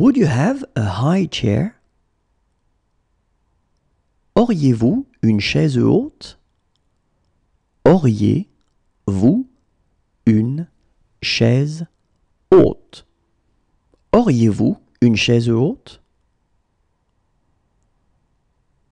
Would you have a high chair? Auriez-vous une chaise haute? Auriez-vous une chaise haute? Auriez-vous une chaise haute?